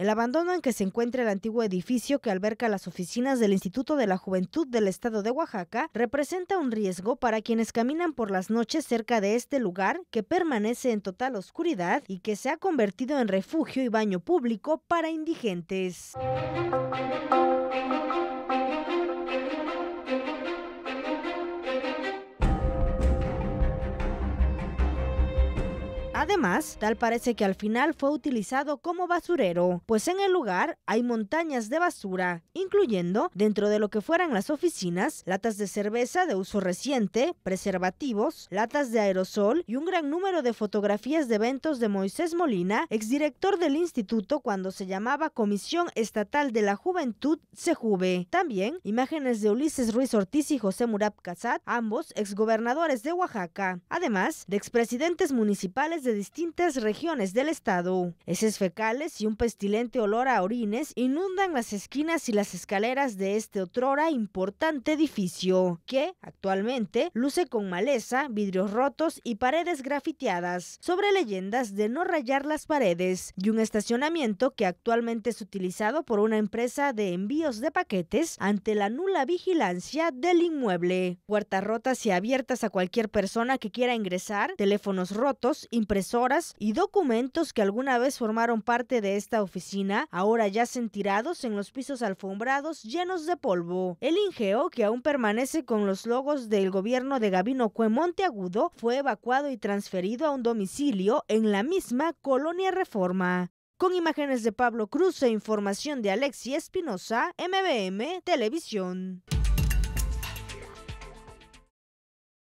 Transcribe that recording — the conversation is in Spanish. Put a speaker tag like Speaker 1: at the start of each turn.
Speaker 1: El abandono en que se encuentra el antiguo edificio que alberga las oficinas del Instituto de la Juventud del Estado de Oaxaca representa un riesgo para quienes caminan por las noches cerca de este lugar que permanece en total oscuridad y que se ha convertido en refugio y baño público para indigentes. Además, tal parece que al final fue utilizado como basurero, pues en el lugar hay montañas de basura, incluyendo dentro de lo que fueran las oficinas, latas de cerveza de uso reciente, preservativos, latas de aerosol y un gran número de fotografías de eventos de Moisés Molina, exdirector del instituto cuando se llamaba Comisión Estatal de la Juventud Sejuve. También imágenes de Ulises Ruiz Ortiz y José Murab Casat, ambos exgobernadores de Oaxaca, además de expresidentes municipales de distintas regiones del estado. eses fecales y un pestilente olor a orines inundan las esquinas y las escaleras de este otrora importante edificio, que actualmente luce con maleza, vidrios rotos y paredes grafiteadas, sobre leyendas de no rayar las paredes y un estacionamiento que actualmente es utilizado por una empresa de envíos de paquetes ante la nula vigilancia del inmueble. Puertas rotas y abiertas a cualquier persona que quiera ingresar, teléfonos rotos, impresiones horas y documentos que alguna vez formaron parte de esta oficina, ahora yacen tirados en los pisos alfombrados llenos de polvo. El ingeo, que aún permanece con los logos del gobierno de Gabino Cuemonte Monteagudo fue evacuado y transferido a un domicilio en la misma colonia Reforma. Con imágenes de Pablo Cruz e información de Alexi Espinosa, MBM Televisión.